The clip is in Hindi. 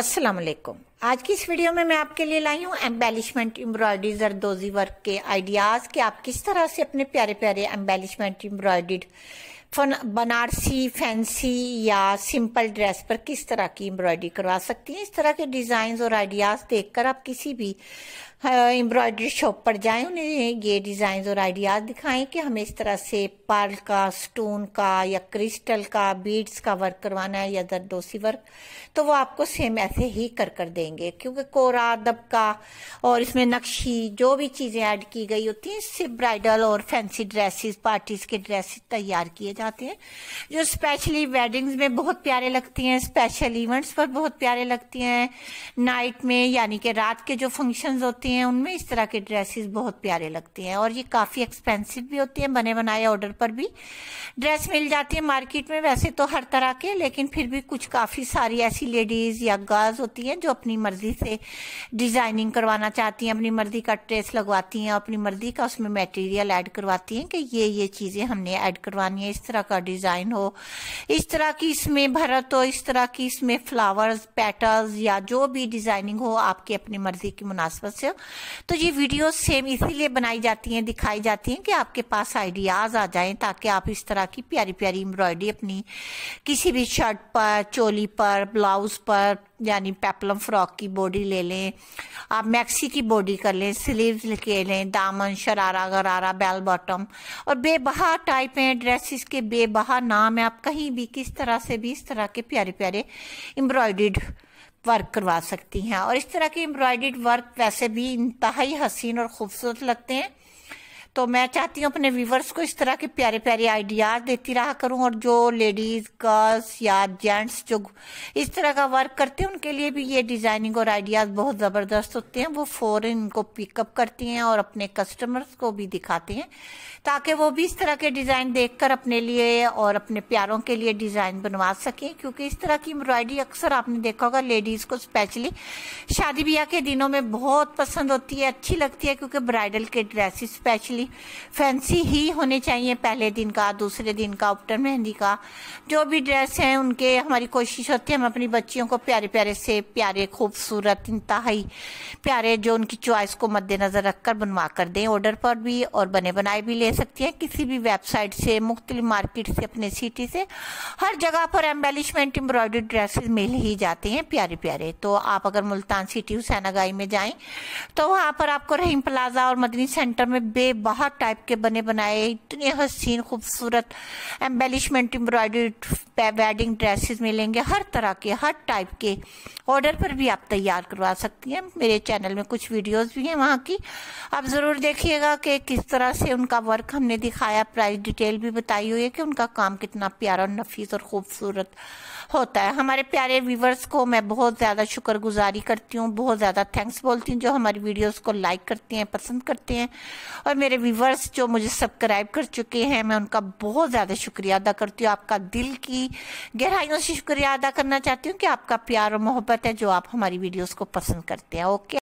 अस्सलाम वालेकुम आज की इस वीडियो में मैं आपके लिए लाई हूँ एम्बेलिशमेंट एम्ब्रॉयडरी जरदोजी वर्क के आइडियाज़ कि आप किस तरह से अपने प्यारे प्यारे embellishment embroidery fun Banarasi fancy या सिंपल ड्रेस पर किस तरह की एम्ब्रॉयडरी करवा सकती हैं इस तरह के डिज़ाइंस और आइडियाज़ देखकर आप किसी भी एम्ब्रॉयडरी शॉप पर जाएं उन्हें ये डिज़ाइंस और आइडियाज़ दिखाएं कि हमें इस तरह से पाल का स्टोन का या क्रिस्टल का बीड्स का वर्क करवाना है या जरदोसी वर्क तो वो आपको सेम ऐसे ही कर कर देंगे क्योंकि कोरा दबका और इसमें नक्शी जो भी चीज़ें ऐड की गई होती हैं इससे ब्राइडल और फैंसी ड्रेसेस पार्टीज़ के ड्रेसेस तैयार किए जाते हैं जो स्पेशली वेडिंग्स में बहुत प्यारे लगती हैं स्पेशल इवेंट्स पर बहुत प्यारे लगती हैं नाइट में यानी कि रात के जो फंक्शंस होते हैं उनमें इस तरह के ड्रेसेस बहुत प्यारे लगते हैं और ये काफ़ी एक्सपेंसिव भी होती हैं बने बनाए ऑर्डर पर भी ड्रेस मिल जाती है मार्केट में वैसे तो हर तरह के लेकिन फिर भी कुछ काफ़ी सारी ऐसी लेडीज़ या गर्ल्स होती हैं जो अपनी मर्जी से डिज़ाइनिंग करवाना चाहती हैं अपनी मर्जी का ट्रेस लगवाती हैं अपनी मर्जी का उसमें मटेरियल ऐड करवाती हैं कि ये ये चीज़ें हमने ऐड करवानी है इस तरह का डिज़ाइन हो इस तरह की इसमें भरत हो इस तरह की इसमें फ्लावर्स पैटर्न या जो भी डिज़ाइनिंग हो आपकी अपनी मर्जी की मुनासबत से तो ये वीडियो सेम इसीलिए बनाई जाती हैं दिखाई जाती हैं कि आपके पास आइडियाज़ आ जाएं ताकि आप इस तरह की प्यारी प्यारी एम्ब्रॉयडरी अपनी किसी भी शर्ट पर चोली पर ब्लाउज पर यानी पेपलम फ्रॉक की बॉडी ले लें आप मैक्सी की बॉडी कर लें स्लीव्स ले लें दामन शरारा गरारा बेल बॉटम और बेबहा टाइप हैं ड्रेसिस के बेबहा नाम है आप कहीं भी किस तरह से भी इस तरह के प्यारे प्यारे एम्ब्रॉयड वर्क करवा सकती हैं और इस तरह के एम्ब्रॉयड वर्क वैसे भी इंतहाई हसीन और खूबसूरत लगते हैं तो मैं चाहती हूँ अपने व्यूवर्स को इस तरह के प्यारे प्यारे आइडियाज़ देती रहा करूँ और जो लेडीज़ गर्ल्स या जेंट्स जो इस तरह का वर्क करते हैं उनके लिए भी ये डिज़ाइनिंग और आइडियाज़ बहुत ज़बरदस्त होते हैं वो फॉरन को पिकअप करती हैं और अपने कस्टमर्स को भी दिखाते हैं ताकि वो भी इस तरह के डिज़ाइन देख अपने लिए और अपने प्यारों के लिए डिज़ाइन बनवा सकें क्योंकि इस तरह की एम्ब्रॉयडरी अक्सर आपने देखा होगा लेडीज़ को स्पेशली शादी ब्याह के दिनों में बहुत पसंद होती है अच्छी लगती है क्योंकि ब्राइडल के ड्रेसेस स्पेशली फैंसी ही होने चाहिए पहले दिन का दूसरे दिन का उपटन मेहंदी का जो भी ड्रेस है उनके हमारी कोशिश होती है हम अपनी बच्चियों को प्यारे प्यारे से प्यारे खूबसूरत इंतहाई प्यारे जो उनकी चॉइस को मद्देनज़र रखकर बनवा कर दें ऑर्डर पर भी और बने बनाए भी ले सकती हैं किसी भी वेबसाइट से मुख्तलि मार्केट से अपने सिटी से हर जगह पर एम्बेलिशमेंट एम्ब्रॉयडरी ड्रेसेस मिल ही जाते हैं प्यारे प्यारे तो आप अगर मुल्तान सिटी हुसैनागाई में जाएं तो वहां पर आपको रहीम प्लाजा और मदनी सेंटर में बेबह हर टाइप के बने बनाए इतने हसीन खूबसूरत एम्बेलिशमेंट एम्ब्रॉयडरी वेडिंग ड्रेसेस मिलेंगे हर तरह के हर टाइप के ऑर्डर पर भी आप तैयार करवा सकती हैं मेरे चैनल में कुछ वीडियोस भी हैं वहाँ की आप ज़रूर देखिएगा कि किस तरह से उनका वर्क हमने दिखाया प्राइस डिटेल भी बताई हुई है कि उनका काम कितना प्यारा और नफीस और खूबसूरत होता है हमारे प्यारे व्यूवर्स को मैं बहुत ज़्यादा शुक्रगुजारी करती हूँ बहुत ज़्यादा थैंक्स बोलती हूँ जो हमारी वीडियोज़ को लाइक करते हैं पसंद करते हैं और मेरे मेरे व्यूवर्स जो मुझे सब्सक्राइब कर चुके हैं मैं उनका बहुत ज़्यादा शुक्रिया अदा करती हूँ आपका दिल की गहराइयों से शुक्रिया अदा करना चाहती हूँ कि आपका प्यार और मोहब्बत है जो आप हमारी वीडियोस को पसंद करते हैं ओके